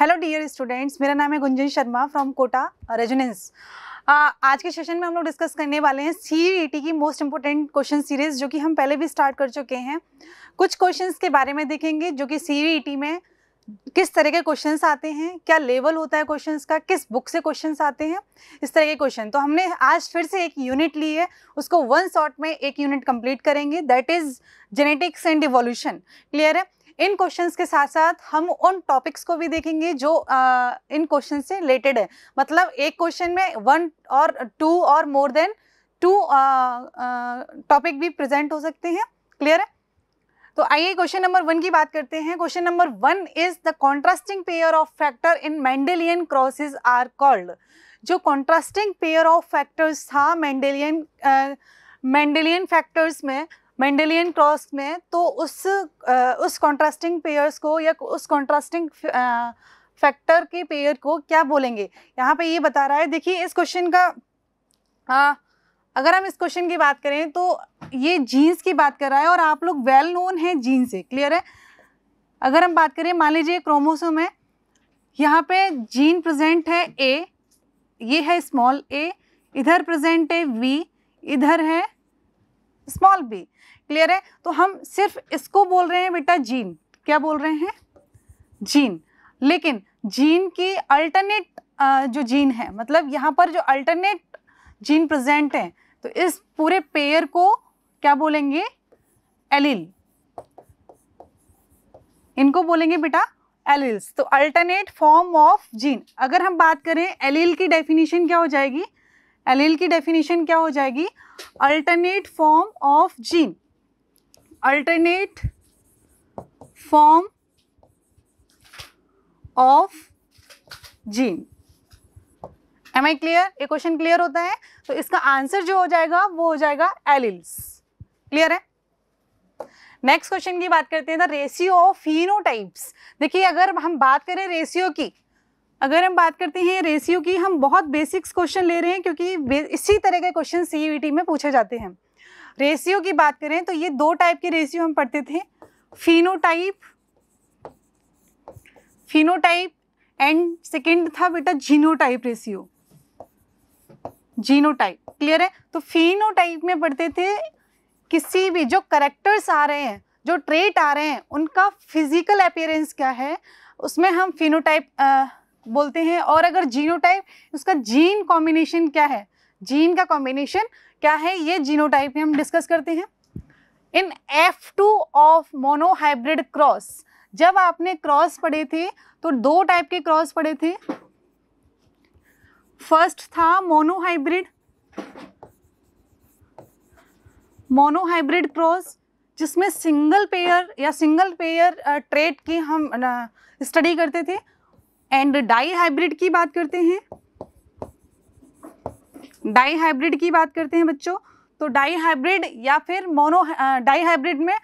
Hello dear students मेरा नाम है Gunjan Sharma from Kota Resonance uh, uh, आज के सेशन में हम लोग डिस्कस करने वाले हैं सी e e की मोस्ट इंपॉर्टेंट क्वेश्चन सीरीज जो कि हम पहले भी स्टार्ट कर चुके हैं कुछ क्वेश्चंस के बारे में देखेंगे जो कि सी e में किस तरह के क्वेश्चंस आते हैं क्या लेवल होता है क्वेश्चंस का किस बुक से क्वेश्चंस आते हैं इस तरह के क्वेश्चन तो हमने आज फिर से एक यूनिट ली है उसको वन शॉट में एक यूनिट कंप्लीट करेंगे that is genetics and evolution clear है इन क्वेश्चंस के साथ साथ हम उन टॉपिक्स को भी देखेंगे जो आ, इन क्वेश्चन से रिलेटेड है मतलब एक क्वेश्चन में वन और टू और मोर देन टू टॉपिक भी प्रेजेंट हो सकते हैं क्लियर है तो आइए क्वेश्चन नंबर वन की बात करते हैं question number one is the contrasting pair of factor in Mendelian crosses are called जो कॉन्ट्रास्टिंग पेयर ऑफ फैक्टर्स था मैंडेलियन मैंडेलियन फैक्टर्स में मेंडेलियन क्रॉस में तो उस उस कॉन्ट्रास्टिंग पेयर्स को या उस कॉन्ट्रास्टिंग फैक्टर के पेयर को क्या बोलेंगे यहाँ पे ये बता रहा है देखिए इस क्वेश्चन का आ, अगर हम इस क्वेश्चन की बात करें तो ये जीन्स की बात कर रहा है और आप लोग वेल नोन हैं जीन्स से क्लियर है अगर हम बात करें मान लीजिए क्रोमोसोम है यहाँ पे जीन प्रेजेंट है ए ये है स्मॉल ए इधर प्रेजेंट है वी इधर है स्मॉल बी क्लियर है तो हम सिर्फ इसको बोल रहे हैं बेटा जीन क्या बोल रहे हैं जीन लेकिन जीन की अल्टरनेट जो जीन है मतलब यहाँ पर जो अल्टरनेट जीन प्रेजेंट है तो इस पूरे पेयर को क्या बोलेंगे एलिल इनको बोलेंगे बेटा एलिल्स तो अल्टरनेट फॉर्म ऑफ जीन अगर हम बात करें एलिल की डेफिनेशन क्या हो जाएगी एलिल की डेफिनेशन क्या हो जाएगी alternate form of gene alternate form of gene. Am I clear ये क्वेश्चन क्लियर होता है तो इसका आंसर जो हो जाएगा वो हो जाएगा एलिल्स क्लियर है नेक्स्ट क्वेश्चन की बात करते हैं द रेशियो ऑफ टाइप्स देखिए अगर हम बात करें रेशियो की अगर हम बात करते हैं रेशियो की हम बहुत बेसिक्स क्वेश्चन ले रहे हैं क्योंकि इसी तरह के क्वेश्चन सीईटी e में पूछे जाते हैं रेशियो की बात करें तो ये दो टाइप के रेशियो हम पढ़ते थे फिनोटाइप फिनोटाइप एंड सेकेंड था बेटा जीनोटाइप रेशियो जीनोटाइप क्लियर है तो फिनोटाइप में पढ़ते थे किसी भी जो करेक्टर्स आ रहे हैं जो ट्रेट आ रहे हैं उनका फिजिकल अपियरेंस क्या है उसमें हम फिनोटाइप बोलते हैं और अगर जीनोटाइप उसका जीन कॉम्बिनेशन क्या है जीन का कॉम्बिनेशन क्या है ये जीनोटाइप में हम डिस्कस करते हैं in F two of monohybrid cross जब आपने क्रॉस पढ़े थे तो दो टाइप के क्रॉस पढ़े थे फर्स्ट था मोनोहाइब्रिड मोनोहाइब्रिड क्रॉस जिसमें सिंगल पेयर या सिंगल पेयर ट्रेड की हम स्टडी uh, करते थे एंड डाई हाइब्रिड की बात करते हैं डाई हाइब्रिड की बात करते हैं बच्चों तो डाई हाइब्रिड या फिर मोनो डाई हाइब्रिड में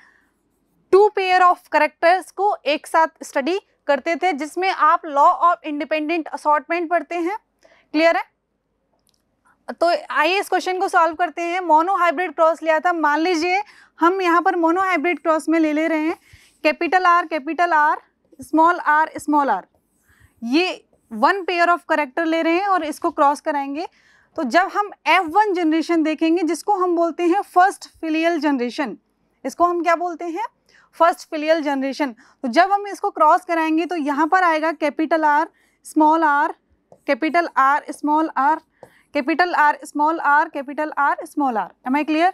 टू पेयर ऑफ करेक्टर्स को एक साथ स्टडी करते थे जिसमें आप लॉ ऑफ इंडिपेंडेंट असॉटमेंट पढ़ते हैं क्लियर है तो आइए इस क्वेश्चन को सॉल्व करते हैं मोनो हाइब्रिड क्रॉस लिया था मान लीजिए हम यहाँ पर मोनो हाइब्रिड क्रॉस में ले ले रहे हैं capital R capital R small R small R ये वन पेयर ऑफ करेक्टर ले रहे हैं और इसको क्रॉस कराएंगे तो जब हम F1 जनरेशन देखेंगे जिसको हम बोलते हैं फर्स्ट फिलियल जनरेशन इसको हम क्या बोलते हैं फर्स्ट फिलियल जनरेशन तो जब हम इसको क्रॉस कराएंगे तो यहाँ पर आएगा capital R small R capital R small R capital R small R capital R small R am I clear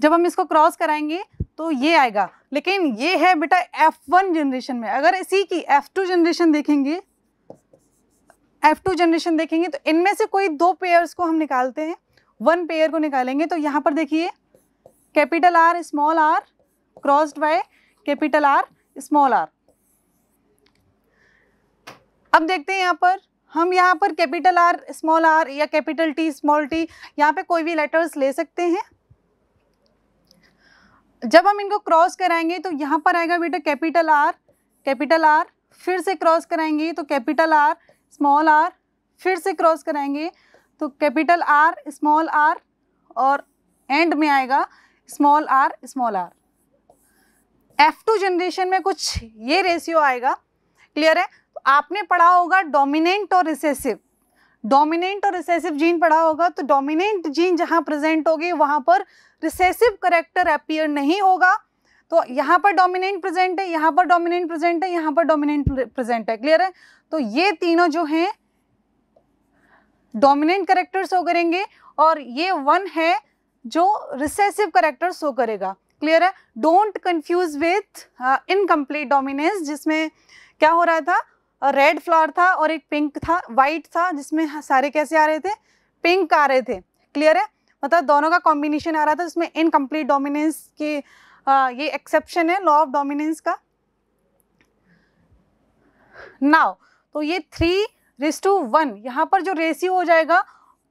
जब हम इसको क्रॉस कराएंगे तो ये आएगा लेकिन ये है बेटा F1 जनरेशन में अगर इसी की F2 जनरेशन देखेंगे F2 जनरेशन देखेंगे तो इनमें से कोई दो पेयर्स को हम निकालते हैं वन पेयर को निकालेंगे तो यहाँ पर देखिए capital R small R crossed by capital R small R अब देखते हैं यहाँ पर हम यहाँ पर कैपिटल आर स्मॉल आर या कैपिटल टी स्मॉल टी यहाँ पे कोई भी लेटर्स ले सकते हैं जब हम इनको क्रॉस कराएंगे तो यहाँ पर आएगा बेटा कैपिटल आर कैपिटल आर फिर से क्रॉस कराएंगे तो कैपिटल आर स्मॉल आर फिर से क्रॉस कराएंगे तो कैपिटल आर स्मॉल आर और एंड में आएगा small R small R F2 two generation में कुछ ये रेशियो आएगा क्लियर है तो आपने पढ़ा होगा डोमिनेंट और रिसेसिव डोमिनेंट और रिसेसिव जीन पढ़ा होगा तो डोमिनेंट जीन जहाँ प्रेजेंट होगी वहाँ पर रिसेसिव करेक्टर अपियर नहीं होगा तो यहाँ पर डोमिनेंट प्रेजेंट है यहाँ पर डोमिनेंट प्रेजेंट है यहाँ पर डोमिनेंट प्रेजेंट है क्लियर है तो ये तीनों जो हैं डोमिनेंट करेक्टर शो करेंगे और ये वन है जो रिसेसिव करेक्टर शो करेगा क्लियर है don't confuse with incomplete dominance जिसमें क्या हो रहा था रेड फ्लावर था और एक पिंक था वाइट था जिसमें हाँ, सारे कैसे आ रहे थे पिंक आ रहे थे क्लियर है मतलब दोनों का कॉम्बिनेशन आ रहा था जिसमें इनकम्प्लीट डोमिनेंस की ये एक्सेप्शन है लॉ ऑफ डोमिनेंस का नाउ तो ये थ्री रिस टू वन यहाँ पर जो रेशियो हो जाएगा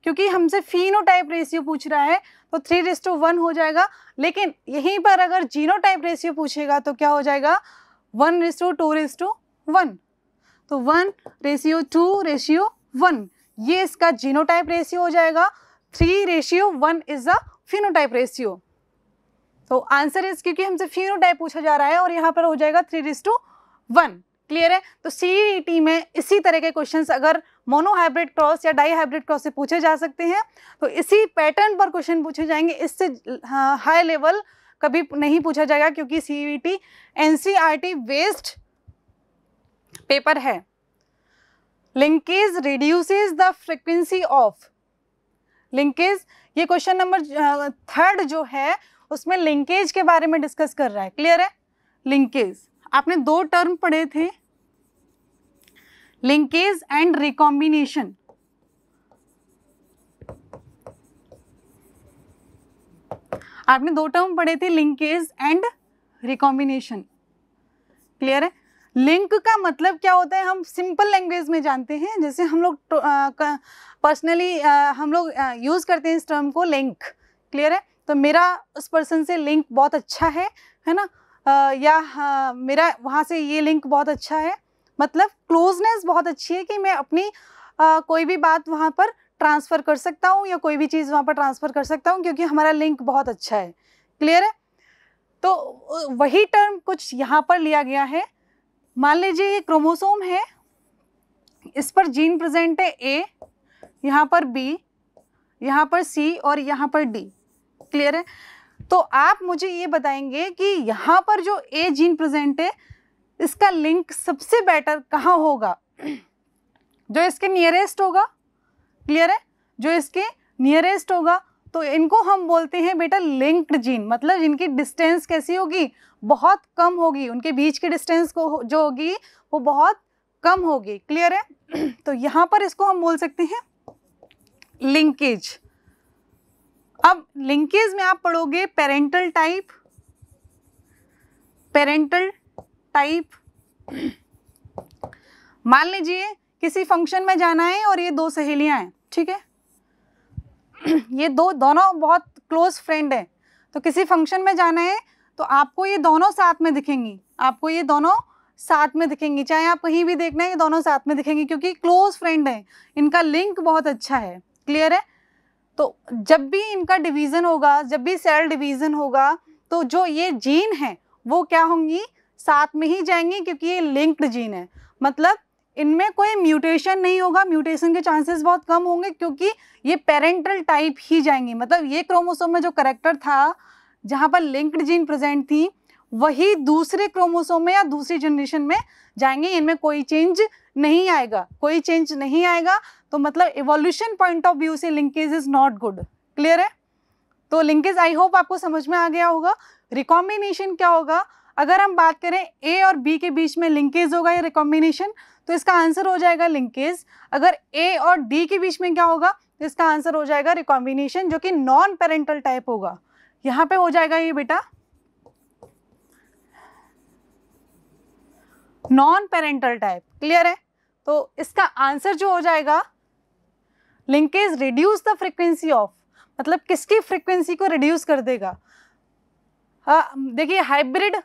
क्योंकि हमसे फिनो टाइप रेशियो पूछ रहा है तो थ्री रिस टू वन हो जाएगा लेकिन यहीं पर अगर जीनो टाइप रेशियो पूछेगा तो क्या हो जाएगा वन रिस टू टू रिस टू वन तो one ratio two ratio one ये इसका जीनो टाइप रेशियो हो जाएगा three ratio one is the type ratio तो आंसर इज क्योंकि हमसे टाइप पूछा जा रहा है और यहाँ पर हो जाएगा थ्री रिस टू वन क्लियर है तो सीईटी में इसी तरह के क्वेश्चन अगर मोनोहाइब्रिड क्रॉस या डाई हाइब्रिड क्रॉस से पूछे जा सकते हैं तो इसी पैटर्न पर क्वेश्चन पूछे जाएंगे इससे हाई लेवल कभी नहीं पूछा जाएगा क्योंकि सीईटी एनसीईआरटी वेस्ट पेपर है linkage reduces the frequency of linkage ये क्वेश्चन नंबर थर्ड जो है उसमें लिंकेज के बारे में डिस्कस कर रहा है क्लियर है लिंकेज आपने दो टर्म पढ़े थे लिंकेज एंड रिकॉम्बिनेशन आपने दो टर्म पढ़े थे लिंकेज एंड रिकॉम्बिनेशन क्लियर है लिंक का मतलब क्या होता है हम सिंपल लैंग्वेज में जानते हैं जैसे हम लोग पर्सनली हम लोग यूज़ करते हैं इस टर्म को लिंक क्लियर है तो मेरा उस पर्सन से लिंक बहुत अच्छा है है ना या हाँ, मेरा वहाँ से ये लिंक बहुत अच्छा है मतलब क्लोजनेस बहुत अच्छी है कि मैं अपनी आ, कोई भी बात वहाँ पर ट्रांसफ़र कर सकता हूँ या कोई भी चीज़ वहाँ पर ट्रांसफ़र कर सकता हूँ क्योंकि हमारा लिंक बहुत अच्छा है क्लियर है तो वही टर्म कुछ यहाँ पर लिया गया है मान लीजिए ये क्रोमोसोम है इस पर जीन प्रेजेंट है ए यहाँ पर बी यहाँ पर सी और यहाँ पर डी क्लियर है तो आप मुझे ये बताएंगे कि यहाँ पर जो ए जीन प्रेजेंट है इसका लिंक सबसे बेटर कहाँ होगा जो इसके नियरेस्ट होगा क्लियर है जो इसके नियरेस्ट होगा तो इनको हम बोलते हैं बेटा लिंक्ड जीन मतलब जिनकी डिस्टेंस कैसी होगी बहुत कम होगी उनके बीच की डिस्टेंस को जो होगी वो बहुत कम होगी क्लियर है तो यहाँ पर इसको हम बोल सकते हैं लिंकेज अब लिंकेज में आप पढ़ोगे पेरेंटल टाइप पेरेंटल टाइप मान लीजिए किसी फंक्शन में जाना है और ये दो सहेलियां हैं ठीक है ये दो दोनों बहुत क्लोज फ्रेंड है तो किसी फंक्शन में जाना है तो आपको ये दोनों साथ में दिखेंगी आपको ये दोनों साथ में दिखेंगी चाहे आप कहीं भी देखना है ये दोनों साथ में दिखेंगी क्योंकि क्लोज फ्रेंड है इनका लिंक बहुत अच्छा है क्लियर है तो जब भी इनका डिवीज़न होगा जब भी सेल डिवीज़न होगा तो जो ये जीन है वो क्या होंगी साथ में ही जाएंगे क्योंकि ये लिंक्ड जीन है मतलब इनमें कोई म्यूटेशन नहीं होगा म्यूटेशन के चांसेस बहुत कम होंगे क्योंकि ये पेरेंटल टाइप ही जाएंगी मतलब ये क्रोमोसोम में जो करेक्टर था जहाँ पर लिंक्ड जीन प्रेजेंट थी वही दूसरे क्रोमोसोम में या दूसरी जनरेशन में जाएंगे इनमें कोई चेंज नहीं आएगा कोई चेंज नहीं आएगा तो मतलब इवोल्यूशन पॉइंट ऑफ व्यू से linkage is not good clear है तो लिंकेज आई होप आपको समझ में आ गया होगा रिकॉम्बिनेशन क्या होगा अगर हम बात करें ए और बी के बीच में लिंकेज होगा या रिकॉम्बिनेशन तो इसका आंसर हो जाएगा लिंकेज अगर ए और डी के बीच में क्या होगा तो इसका आंसर हो जाएगा रिकॉम्बिनेशन जो कि नॉन पेरेंटल टाइप होगा यहाँ पे हो जाएगा ये बेटा नॉन पेरेंटल टाइप क्लियर है तो इसका आंसर जो हो जाएगा linkage reduce the frequency of मतलब किसकी फ्रिक्वेंसी को रिड्यूस कर देगा हाँ, देखिए हाइब्रिड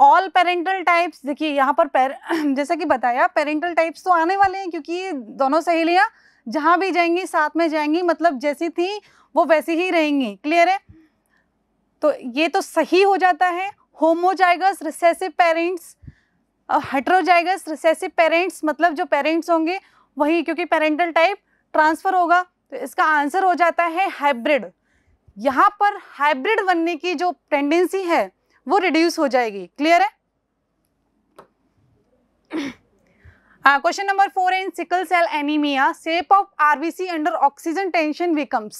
ऑल पेरेंटल टाइप्स देखिए यहाँ पर पेर, जैसा कि बताया पेरेंटल टाइप्स तो आने वाले हैं क्योंकि दोनों सहेलियाँ जहाँ भी जाएंगी साथ में जाएंगी मतलब जैसी थी वो वैसी ही रहेंगी क्लियर है तो ये तो सही हो जाता है homozygous recessive parents heterozygous recessive parents मतलब जो पेरेंट्स होंगे वही क्योंकि पेरेंटल टाइप ट्रांसफ़र होगा तो इसका आंसर हो जाता है हाइब्रिड यहाँ पर हाइब्रिड बनने की जो टेंडेंसी है वो रिड्यूस हो जाएगी क्लियर है हाँ क्वेश्चन नंबर फोर है in sickle cell anaemia shape of RBC under oxygen tension becomes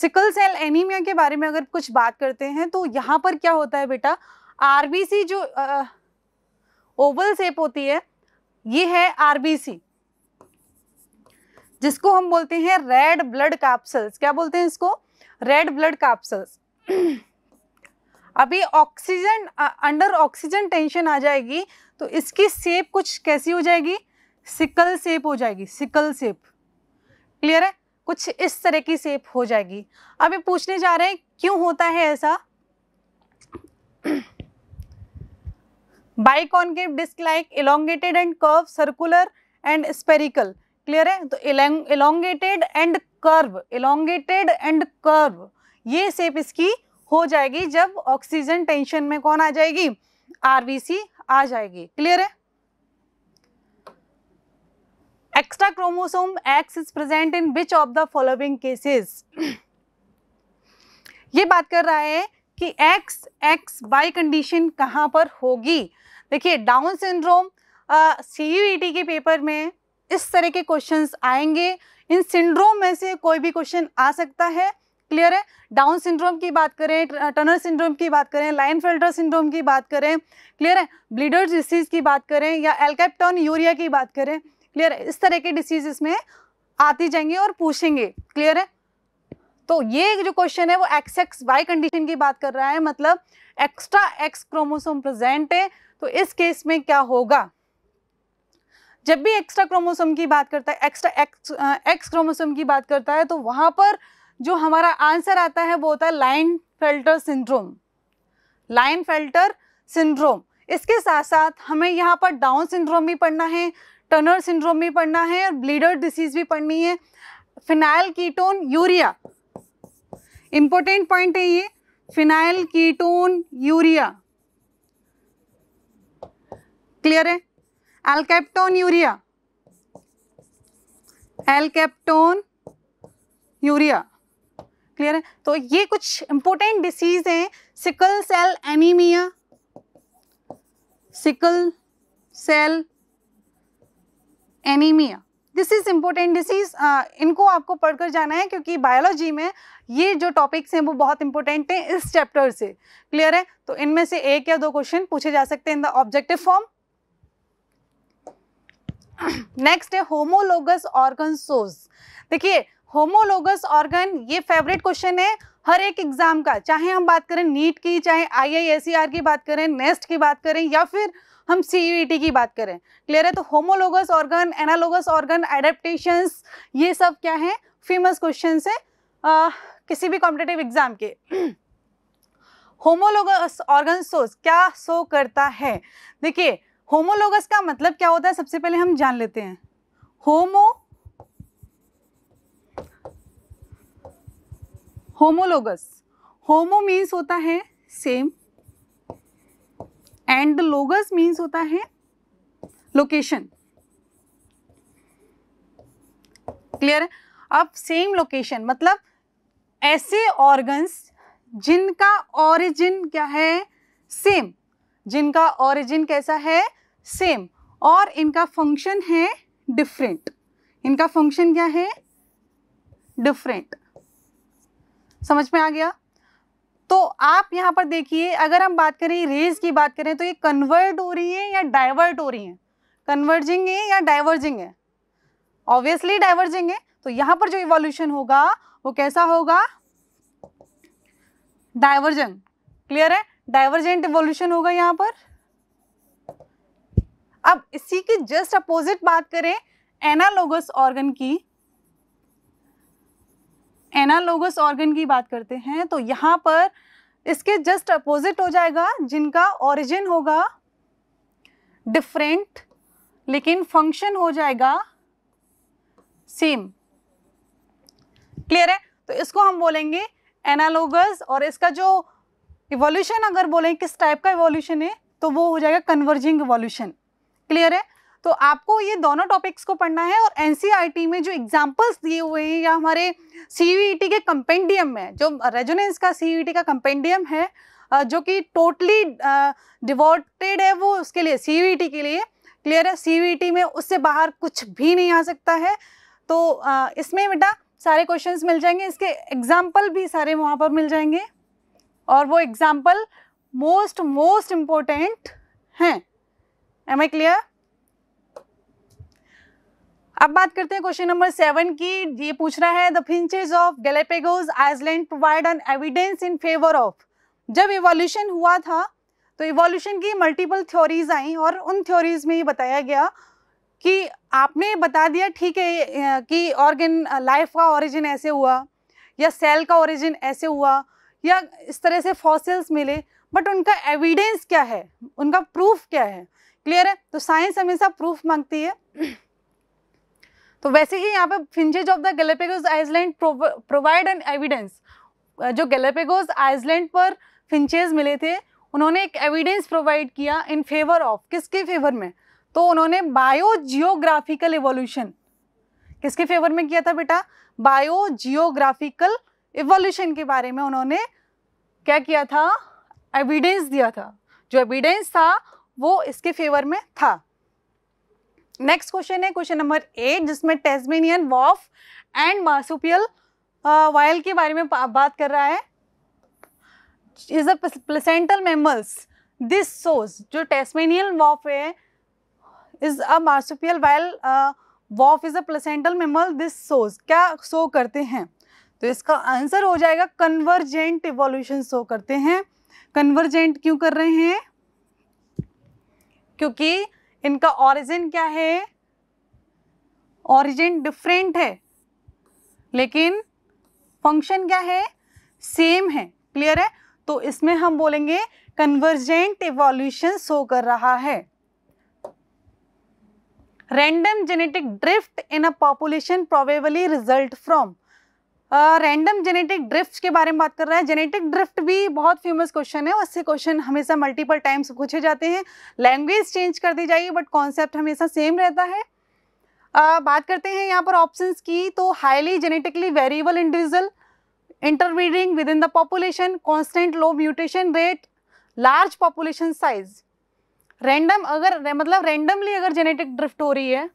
sickle cell anaemia के बारे में अगर कुछ बात करते हैं तो यहाँ पर क्या होता है बेटा आरबीसी जो ओवल सेप होती है ये है आरबीसी जिसको हम बोलते हैं रेड ब्लड कैप्सल्स क्या बोलते हैं इसको रेड ब्लड कैप्सल्स अभी ऑक्सीजन अंडर ऑक्सीजन टेंशन आ जाएगी तो इसकी सेप कुछ कैसी हो जाएगी सिकल सेप हो जाएगी सिकल सेप क्लियर है कुछ इस तरह की सेप हो जाएगी अभी पूछने जा रहे हैं क्यों होता है ऐसा biconcave disc like elongated and curve circular and spherical clear है तो elongated and curve elongated and curve ये सेप इसकी हो जाएगी जब ऑक्सीजन टेंशन में कौन आ जाएगी आरबीसी आ जाएगी क्लियर है extra chromosome X is present in which of the following cases ये बात कर रहा है कि एक्स एक्स बाई कंडीशन कहां पर होगी देखिए डाउन सिंड्रोम सी के पेपर में इस तरह के क्वेश्चंस आएंगे इन सिंड्रोम में से कोई भी क्वेश्चन आ सकता है क्लियर है डाउन सिंड्रोम की बात करें टनल सिंड्रोम की बात करें लाइन फिल्टर सिंड्रोम की बात करें क्लियर है ब्लीडर डिसीज की बात करें या एल्केप्टॉन यूरिया की बात करें क्लियर है इस तरह के डिसीज इसमें आती जाएंगे और पूछेंगे क्लियर है तो ये जो क्वेश्चन है वो एक्स एक्स वाई कंडीशन की बात कर रहा है मतलब एक्स्ट्रा एक्स क्रोमोसोम प्रेजेंट है तो इस केस में क्या होगा जब भी एक्स्ट्रा क्रोमोसोम की बात करता है एक्स्ट्रा एक्स एक्स क्रोमोसोम की बात करता है तो वहां पर जो हमारा आंसर आता है वो होता है Klinefelter syndrome Klinefelter syndrome इसके साथ साथ हमें यहाँ पर डाउन सिंड्रोम भी पढ़ना है टनर सिंड्रोम भी पढ़ना है और ब्लीडर डिसीज भी पढ़नी है phenylketonuria important point है ये फिनाइल कीटोन यूरिया क्लियर है alkaptonuria alkaptonuria clear है तो ये कुछ इंपॉर्टेंट डिसीज हैं sickle cell anaemia sickle cell anaemia this is important disease इनको आपको पढ़कर जाना है क्योंकि बायोलॉजी में ये जो टॉपिक्स हैं वो बहुत इंपॉर्टेंट हैं इस चैप्टर से क्लियर है तो इनमें से एक या दो क्वेश्चन पूछे जा सकते हैं in the objective form next है होमोलोगस ऑर्गन सोज देखिए होमोलोगस ऑर्गन ये फेवरेट क्वेश्चन है हर एक एग्जाम का चाहे हम बात करें नीट की चाहे आई e की बात करें नेस्ट की बात करें या फिर हम सी e की बात करें क्लियर है तो homologous organ analogous organ adaptation ये सब क्या है फेमस क्वेश्चन है आ, किसी भी कॉम्पिटेटिव एग्जाम के होमोलोगस ऑर्गन सोस क्या सो करता है देखिए होमोलोगस का मतलब क्या होता है सबसे पहले हम जान लेते हैं होमो होमोलोगस होमो मीन्स होता है सेम एंड लोगस मीन्स होता है लोकेशन क्लियर है अब सेम लोकेशन मतलब ऐसे ऑर्गन्स जिनका ओरिजिन क्या है सेम जिनका ओरिजिन कैसा है सेम और इनका फंक्शन है डिफरेंट इनका फंक्शन क्या है डिफरेंट समझ में आ गया तो आप यहाँ पर देखिए अगर हम बात करें रेज की बात करें तो ये कन्वर्ट हो रही है या डाइवर्ट हो रही है कन्वर्जिंग है या डाइवर्जिंग है ऑब्वियसली डाइवर्जिंग है तो यहाँ पर जो इवोल्यूशन होगा वो कैसा होगा डाइवर्जन क्लियर है डाइवर्जेंट इवोल्यूशन होगा यहाँ पर अब इसी की जस्ट अपोजिट बात करें एनालोगस ऑर्गन की एनालोगस ऑर्गन की बात करते हैं तो यहाँ पर इसके जस्ट अपोजिट हो जाएगा जिनका ओरिजिन होगा डिफरेंट लेकिन फंक्शन हो जाएगा सेम क्लियर है तो इसको हम बोलेंगे एनालोगस और इसका जो इवोल्यूशन अगर बोलें किस टाइप का इवोल्यूशन है तो वो हो जाएगा कन्वर्जिंग इवोल्यूशन क्लियर है तो आपको ये दोनों टॉपिक्स को पढ़ना है और एनसीईआरटी e में जो एग्जाम्पल्स दिए हुए हैं या हमारे सी e e के कंपेंडियम में जो रेजोनेंस का सी का कंपेंडियम है जो कि टोटली डिवोटेड है वो उसके लिए सी के लिए क्लियर है सी में उससे बाहर कुछ भी नहीं आ सकता है तो इसमें बेटा सारे क्वेश्चंस मिल जाएंगे इसके एग्जाम्पल भी सारे वहाँ पर मिल जाएंगे और वो एग्जाम्पल मोस्ट मोस्ट इम्पोर्टेंट हैं एम आई क्लियर अब बात करते हैं क्वेश्चन नंबर सेवन की ये पूछना है the finches of Galapagos island provide an evidence in favour of जब इवोल्यूशन हुआ था तो इवोल्यूशन की मल्टीपल थ्योरीज आई और उन थ्योरीज में ये बताया गया कि आपने बता दिया ठीक है कि ऑर्गेन लाइफ का ओरिजिन ऐसे हुआ या सेल का ओरिजिन ऐसे हुआ या इस तरह से फॉसिल्स मिले बट उनका एविडेंस क्या है उनका प्रूफ क्या है क्लियर है तो साइंस हमेशा प्रूफ मांगती है तो वैसे ही यहाँ पर finches of the Galapagos island provide an evidence जो गैलेपेगोस आइसलैंड पर फिंचेज मिले थे उन्होंने एक एविडेंस प्रोवाइड किया इन फेवर ऑफ किसके फेवर में तो उन्होंने बायो जियोग्राफिकल एवोल्यूशन किसके फेवर में किया था बेटा बायो जियोग्राफिकल एवोल्यूशन के बारे में उन्होंने क्या किया था एविडेंस दिया था जो एविडेंस था वो इसके फेवर में था नेक्स्ट क्वेश्चन है क्वेश्चन नंबर एट जिसमें Tasmanian wolf and marsupial while के बारे में बात कर रहा है is a placental mammals this shows जो टेस्मेनियन वॉफ है is a marsupial while wolf is a placental mammal this shows क्या सो करते हैं तो इसका आंसर हो जाएगा कन्वर्जेंट इवोल्यूशन सो करते हैं कन्वर्जेंट क्यों कर रहे हैं क्योंकि इनका ऑरिजिन क्या है ऑरिजिन डिफरेंट है लेकिन फंक्शन क्या है सेम है क्लियर है तो इसमें हम बोलेंगे कन्वर्जेंट इवोल्यूशन शो कर रहा है random genetic drift in a population probably result from random genetic drift के बारे में बात कर रहा है जेनेटिक ड्रिफ्ट भी बहुत फेमस क्वेश्चन है उससे क्वेश्चन हमेशा मल्टीपल टाइम्स पूछे जाते हैं लैंग्वेज चेंज कर दी जाइए बट कॉन्सेप्ट हमेशा सेम रहता है uh, बात करते हैं यहाँ पर ऑप्शंस की तो highly genetically variable individual interbreeding within the population constant low mutation rate large population size random अगर मतलब रैंडमली अगर जेनेटिक ड्रिफ्ट हो रही है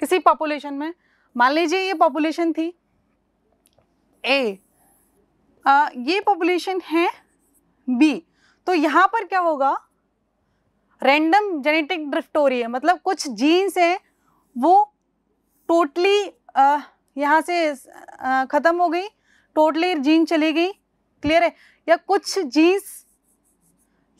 किसी पॉपुलेशन में मान लीजिए ये पॉपुलेशन थी ए आ, ये पॉपुलेशन है बी तो यहाँ पर क्या होगा रैंडम जेनेटिक ड्रिफ्ट हो रही है मतलब कुछ जीन्स हैं वो टोटली यहाँ से ख़त्म हो गई टोटली जीन चली गई क्लियर है या कुछ जीन्स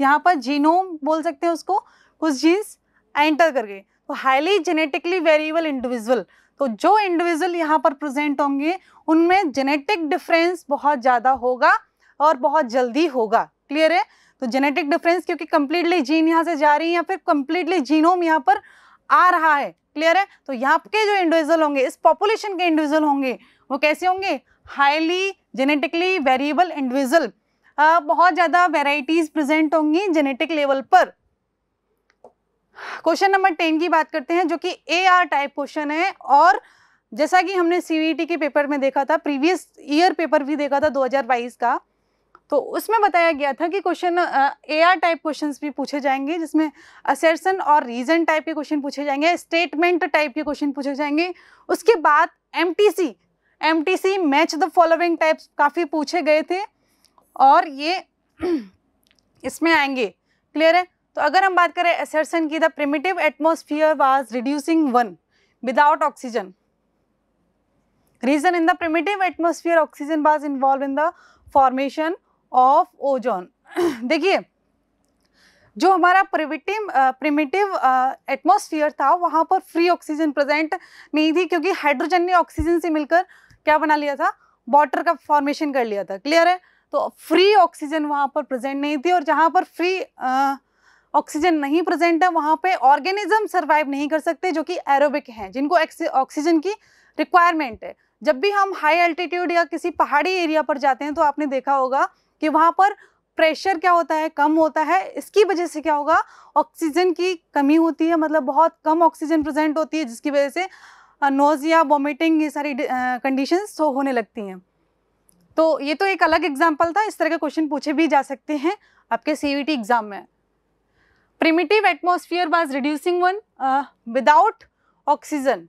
यहाँ पर जीनोम बोल सकते हैं उसको कुछ जीन्स एंटर कर गए तो हाईली जेनेटिकली वेरिएबल इंडिविजुअल तो जो इंडिविजुअल यहाँ पर प्रेजेंट होंगे उनमें जेनेटिक डिफरेंस बहुत ज़्यादा होगा और बहुत जल्दी होगा क्लियर है तो जेनेटिक डिफरेंस क्योंकि कम्प्लीटली जीन यहाँ से जा रही है या फिर कम्प्लीटली जीनोम यहाँ पर आ रहा है क्लियर है तो यहाँ के जो इंडिविजुअल होंगे इस पॉपुलेशन के इंडिविजुअल होंगे वो कैसे होंगे हाईली जेनेटिकली वेरिएबल इंडिविजुअल बहुत ज़्यादा वेराइटीज़ प्रेजेंट होंगी जेनेटिक लेवल पर क्वेश्चन नंबर टेन की बात करते हैं जो कि ए आर टाइप क्वेश्चन है और जैसा कि हमने सी e के पेपर में देखा था प्रीवियस ईयर पेपर भी देखा था 2022 का तो उसमें बताया गया था कि question A R type question भी पूछे जाएंगे जिसमें असर्सन और रीजन टाइप के क्वेश्चन पूछे जाएंगे स्टेटमेंट टाइप के क्वेश्चन पूछे जाएंगे उसके बाद M T C M T C match the following type काफ़ी पूछे गए थे और ये इसमें आएंगे क्लियर है तो अगर हम बात करें असर्सन की the primitive atmosphere was reducing one without oxygen Reason in the primitive atmosphere oxygen was involved in the formation of ozone. देखिए जो हमारा प्रिविटिव प्रिमिटिव एटमोसफियर था वहाँ पर फ्री ऑक्सीजन प्रेजेंट नहीं थी क्योंकि हाइड्रोजन ने ऑक्सीजन से मिलकर क्या बना लिया था वाटर का फॉर्मेशन कर लिया था क्लियर है तो फ्री ऑक्सीजन वहाँ पर प्रेजेंट नहीं थी और जहाँ पर फ्री ऑक्सीजन नहीं प्रेजेंट है वहाँ पे ऑर्गेनिज्म सर्वाइव नहीं कर सकते जो कि एरोबिक हैं जिनको ऑक्सीजन की रिक्वायरमेंट है जब भी हम हाई एल्टीट्यूड या किसी पहाड़ी एरिया पर जाते हैं तो आपने देखा होगा कि वहाँ पर प्रेशर क्या होता है कम होता है इसकी वजह से क्या होगा ऑक्सीजन की कमी होती है मतलब बहुत कम ऑक्सीजन प्रेजेंट होती है जिसकी वजह से नोज़िया वॉमिटिंग ये सारी कंडीशंस तो होने लगती हैं तो ये तो एक अलग एग्जाम्पल था इस तरह के क्वेश्चन पूछे भी जा सकते हैं आपके सी एग्ज़ाम e में primitive atmosphere was reducing one without oxygen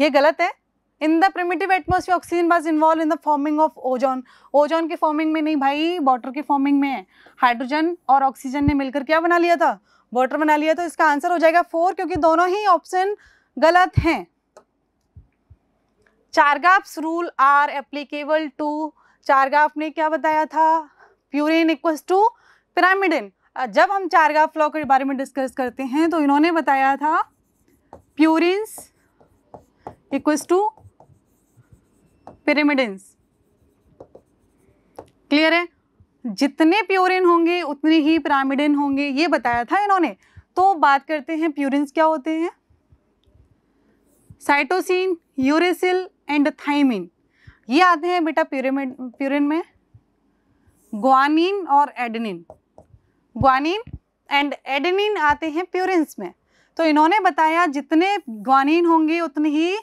ये गलत है in the primitive atmosphere oxygen was involve in the forming of ozone ozone के फॉर्मिंग में नहीं भाई वाटर के फॉर्मिंग में है हाइड्रोजन और ऑक्सीजन ने मिलकर क्या बना लिया था वाटर बना लिया तो इसका आंसर हो जाएगा फोर क्योंकि दोनों ही ऑप्शन गलत हैं Chargaff's rule are applicable to Chargaff ने क्या बताया था प्यूरिन इक्वल्स टू पिरामिडिन जब हम चारगाफ लॉ के बारे में डिस्कस करते हैं तो इन्होंने बताया था purines equals to pyrimidines clear है जितने प्योरिन होंगे उतने ही पिरामिडिन होंगे ये बताया था इन्होंने तो बात करते हैं प्यूरिन्स क्या होते हैं साइटोसिन यूरेसिल एंड थाइमिन ये आते हैं बेटा प्यूरिमिड प्यूरिन में ग्वानिन और एडनिन ग्वानिन एंड एडनिन आते हैं प्यूरिन्स में तो इन्होंने बताया जितने ग्वानिन होंगे उतने ही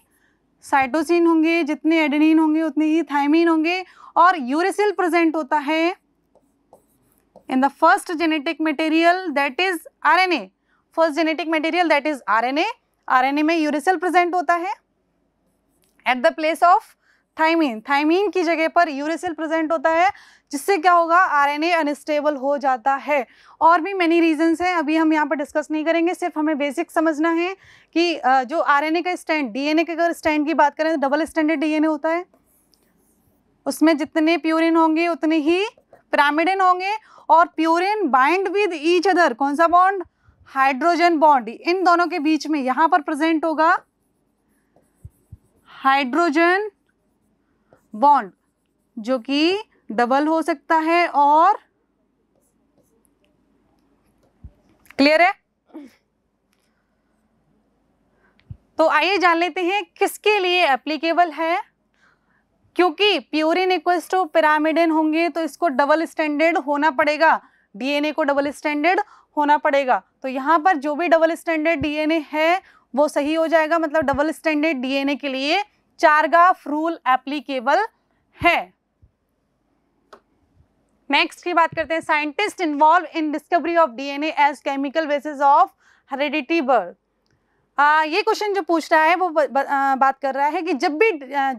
साइटोसिन होंगे जितने एडेनिन होंगे उतने ही थायमिन होंगे और यूरेसिल प्रेजेंट होता है in the first genetic material that is RNA first genetic material that is RNA RNA में यूरेसिल प्रेजेंट होता है at the place of thymine thymine की जगह पर यूरेसिल प्रेजेंट होता है जिससे क्या होगा आरएनए अनस्टेबल हो जाता है और भी मेनी रीजंस हैं अभी हम यहाँ पर डिस्कस नहीं करेंगे सिर्फ हमें बेसिक समझना है कि जो आरएनए का स्टैंड डीएनए के अगर स्टैंड की बात करें तो डबल स्टैंडर्ड डीएनए होता है उसमें जितने प्योरिन होंगे उतने ही पिरामिडिन होंगे और purine bind with each other कौन सा बॉन्ड हाइड्रोजन बॉन्ड इन दोनों के बीच में यहाँ पर प्रेजेंट होगा हाइड्रोजन बॉन्ड जो कि डबल हो सकता है और क्लियर है तो आइए जान लेते हैं किसके लिए एप्लीकेबल है क्योंकि प्योरिन इक्वल्स टू पिरामिडिन होंगे तो इसको डबल स्टैंडर्ड होना पड़ेगा डीएनए को डबल स्टैंडर्ड होना पड़ेगा तो यहाँ पर जो भी डबल स्टैंडर्ड डीएनए है वो सही हो जाएगा मतलब डबल स्टैंडर्ड डीएनए के लिए चारगाफ रूल एप्लीकेबल है नेक्स्ट की बात करते हैं scientist involve in discovery of DNA as chemical basis of heredity birth आ, ये क्वेश्चन जो पूछ रहा है वो ब, ब, आ, बात कर रहा है कि जब भी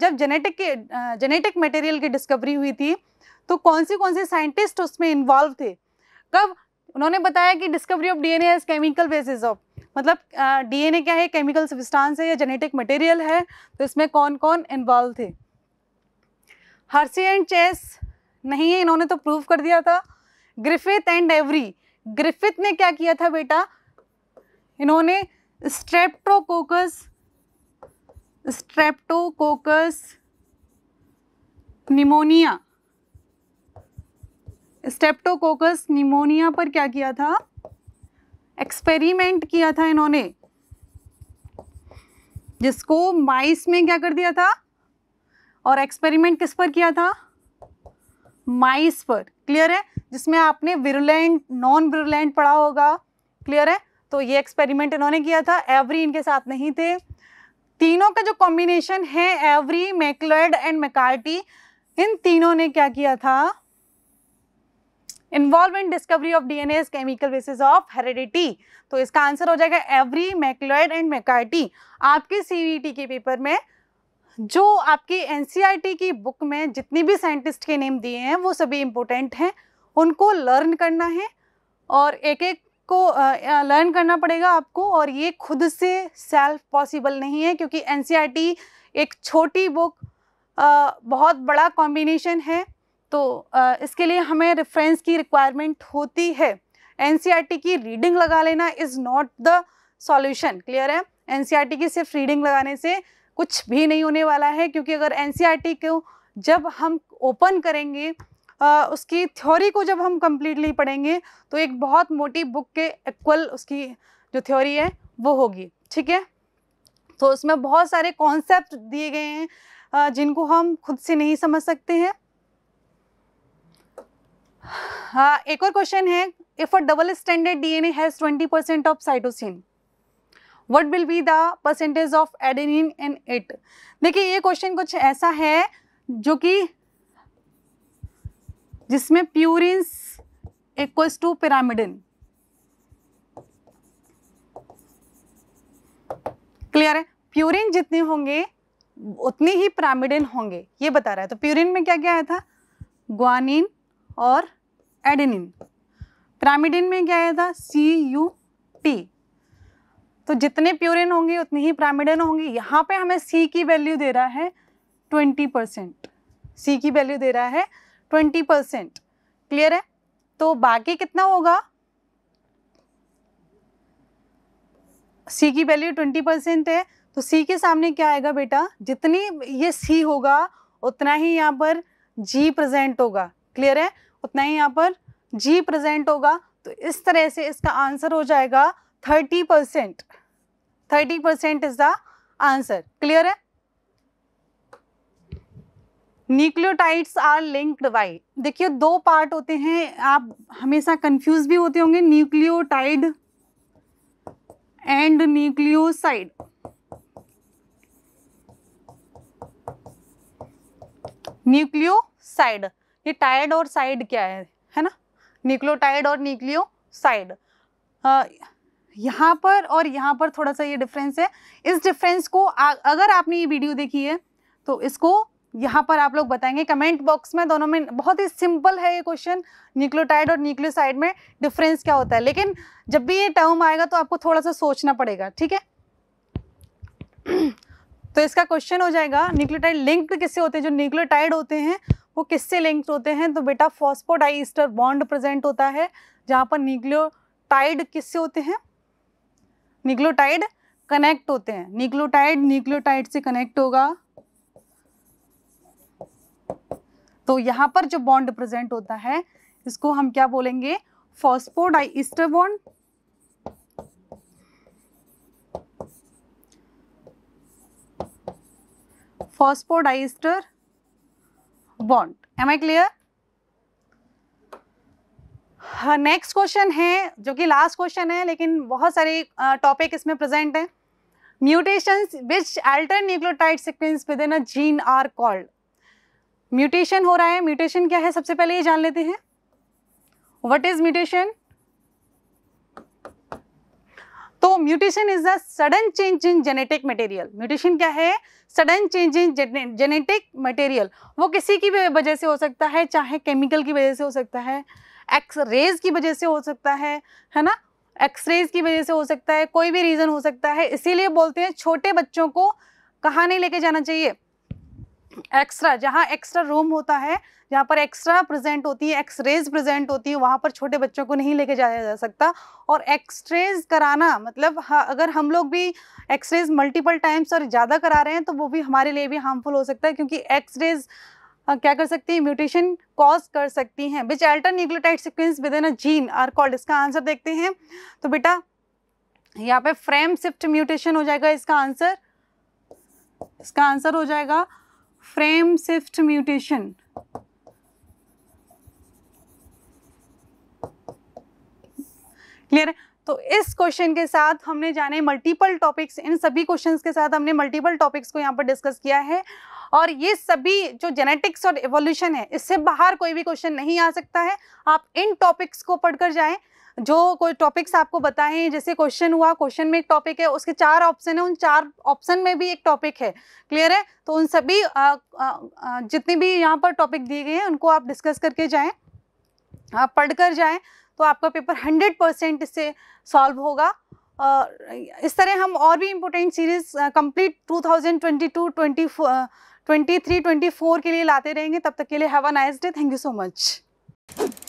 जब जेनेटिक के जेनेटिक मटेरियल की डिस्कवरी हुई थी तो कौन से कौन से साइंटिस्ट उसमें इन्वॉल्व थे कब उन्होंने बताया कि discovery of DNA as chemical basis of मतलब डीएनए क्या है केमिकल सबिस्टांस है या जेनेटिक मटेरियल है तो इसमें कौन कौन इन्वॉल्व थे हर्सी एंड चेस नहीं है इन्होंने तो प्रूव कर दिया था ग्रिफिथ एंड एवरी ग्रिफिथ ने क्या किया था बेटा इन्होंने streptococcus streptococcus pneumonia streptococcus pneumonia पर क्या किया था एक्सपेरिमेंट किया था इन्होंने जिसको माइस में क्या कर दिया था और एक्सपेरिमेंट किस पर किया था माइस पर क्लियर है जिसमें आपने विरुलेंट नॉन विरुलेंट पढ़ा होगा क्लियर है तो ये एक्सपेरिमेंट इन्होंने किया था एवरी इनके साथ नहीं थे तीनों का जो कॉम्बिनेशन है एवरी मैकलर्ड एंड मैकार्टी इन तीनों ने क्या किया था involve in discovery of D N as chemical basis of heredity तो इसका आंसर हो जाएगा एवरी मैक्लॉयड एंड मैकार्टी आपके टी के पेपर में जो आपकी टी e की बुक में जितनी भी साइंटिस्ट के नेम दिए हैं वो सभी इम्पोर्टेंट हैं उनको लर्न करना है और एक एक को लर्न करना पड़ेगा आपको और ये खुद से सेल्फ पॉसिबल नहीं है क्योंकि टी e एक छोटी बुक आ, बहुत बड़ा कॉम्बिनेशन है तो इसके लिए हमें रेफरेंस की रिक्वायरमेंट होती है एन e की रीडिंग लगा लेना is not the solution clear है एन e की सिर्फ रीडिंग लगाने से कुछ भी नहीं होने वाला है क्योंकि अगर एन e को जब हम ओपन करेंगे आ, उसकी थ्योरी को जब हम कम्प्लीटली पढ़ेंगे तो एक बहुत मोटी बुक के इक्वल उसकी जो थ्योरी है वो होगी ठीक है तो उसमें बहुत सारे कॉन्सेप्ट दिए गए हैं जिनको हम खुद से नहीं समझ सकते हैं हाँ एक और क्वेश्चन है if a double standard DNA has 20 percent of cytosine what will be the percentage of adenine in it देखिए ये क्वेश्चन कुछ ऐसा है जो कि जिसमें purines equals to pyrimidine clear है प्यूरिन जितने होंगे उतने ही पिरामिडिन होंगे ये बता रहा है तो प्यूरिन में क्या क्या आया था ग्वानिन और एडेनिन प्रामिडिन में क्या आया था सी यू टी तो जितने प्यूरिन होंगे उतनी ही प्रामिडिन होंगी यहाँ पे हमें सी की वैल्यू दे रहा है ट्वेंटी परसेंट सी की वैल्यू दे रहा है ट्वेंटी परसेंट क्लियर है तो बाकी कितना होगा सी की वैल्यू ट्वेंटी परसेंट है तो सी के सामने क्या आएगा बेटा जितनी ये सी होगा उतना ही यहाँ पर जी प्रेजेंट होगा क्लियर है उतना ही यहाँ पर जी प्रेजेंट होगा तो इस तरह से इसका आंसर हो जाएगा thirty percent thirty percent is the answer clear है न्यूक्लियोटाइड्स आर लिंक्ड वाई देखिए दो पार्ट होते हैं आप हमेशा कंफ्यूज भी होते होंगे न्यूक्लियोटाइड एंड न्यूक्लियोसाइड न्यूक्लियोसाइड ये टाइड और साइड क्या है है ना निक्लोटाइड और न्यूक्लियो साइड यहाँ पर और यहाँ पर थोड़ा सा ये डिफरेंस है इस डिफरेंस को आ, अगर आपने ये वीडियो देखी है तो इसको यहाँ पर आप लोग बताएंगे कमेंट बॉक्स में दोनों में बहुत ही सिंपल है ये क्वेश्चन न्यूक्लियोटाइड और न्यूक्लियोसाइड में डिफरेंस क्या होता है लेकिन जब भी ये टर्म आएगा तो आपको थोड़ा सा सोचना पड़ेगा ठीक है तो इसका क्वेश्चन हो जाएगा न्यूक्लियोटाइड लिंक्ड किससे होते हैं जो न्यूक्लियोटाइड होते हैं वो किससे लिंक्ड होते हैं तो बेटा फॉस्फोडाइस्टर बॉन्ड प्रेजेंट होता है जहाँ पर न्यूक्लियोटाइड किससे होते हैं न्यूक्लियोटाइड कनेक्ट होते हैं न्यूक्लियोटाइड न्यूक्लियोटाइड से कनेक्ट होगा तो यहाँ पर जो बॉन्ड प्रेजेंट होता है इसको हम क्या बोलेंगे phosphodiester bond phosphodiester bond am I clear next question है जो कि लास्ट क्वेश्चन है लेकिन बहुत सारे टॉपिक uh, इसमें प्रेजेंट है mutation which alter nucleotide sequence within gene are called mutation हो रहा है म्यूटेशन क्या है सबसे पहले ये जान लेते हैं वट इज म्यूटेशन तो mutation is a sudden change in genetic material mutation क्या है sudden change in genetic material वो किसी की वजह से हो सकता है चाहे केमिकल की वजह से हो सकता है एक्स रेज की वजह से हो सकता है है ना एक्स रेज की वजह से हो सकता है कोई भी रीज़न हो सकता है इसीलिए बोलते हैं छोटे बच्चों को कहाँ नहीं लेके जाना चाहिए एक्स्ट्रा जहाँ एक्स्ट्रा रूम होता है जहाँ पर एक्स्ट्रा प्रेजेंट होती है एक्सरेज प्रेजेंट होती है वहाँ पर छोटे बच्चों को नहीं लेके जाया जा सकता और एक्सरेज कराना मतलब अगर हम लोग भी एक्सरेज मल्टीपल टाइम्स और ज़्यादा करा रहे हैं तो वो भी हमारे लिए भी हार्मफुल हो सकता है क्योंकि एक्सरेज क्या कर सकती है म्यूटेशन कॉज कर सकती हैं which alter nucleotide sequence within a gene are called इसका आंसर देखते हैं तो बेटा यहाँ पे फ्रेम शिफ्ट म्यूटेशन हो जाएगा इसका आंसर इसका आंसर हो जाएगा फ्रेम शिफ्ट म्यूटेशन क्लियर तो इस क्वेश्चन के साथ हमने जाने मल्टीपल टॉपिक्स इन सभी क्वेश्चंस के साथ हमने मल्टीपल टॉपिक्स को यहाँ पर डिस्कस किया है और ये सभी जो जेनेटिक्स और एवोल्यूशन है इससे बाहर कोई भी क्वेश्चन नहीं आ सकता है आप इन टॉपिक्स को पढ़कर जाएं जो कोई टॉपिक्स आपको बताएं जैसे क्वेश्चन हुआ क्वेश्चन में एक टॉपिक है उसके चार ऑप्शन है उन चार ऑप्शन में भी एक टॉपिक है क्लियर है तो उन सभी जितने भी यहाँ पर टॉपिक दिए गए हैं उनको आप डिस्कस करके जाएँ आप पढ़ कर जाएँ तो आपका पेपर हंड्रेड परसेंट इससे सॉल्व होगा इस तरह हम और भी important series complete twenty three 23 24 के लिए लाते रहेंगे तब तक के लिए have a nice day thank you so much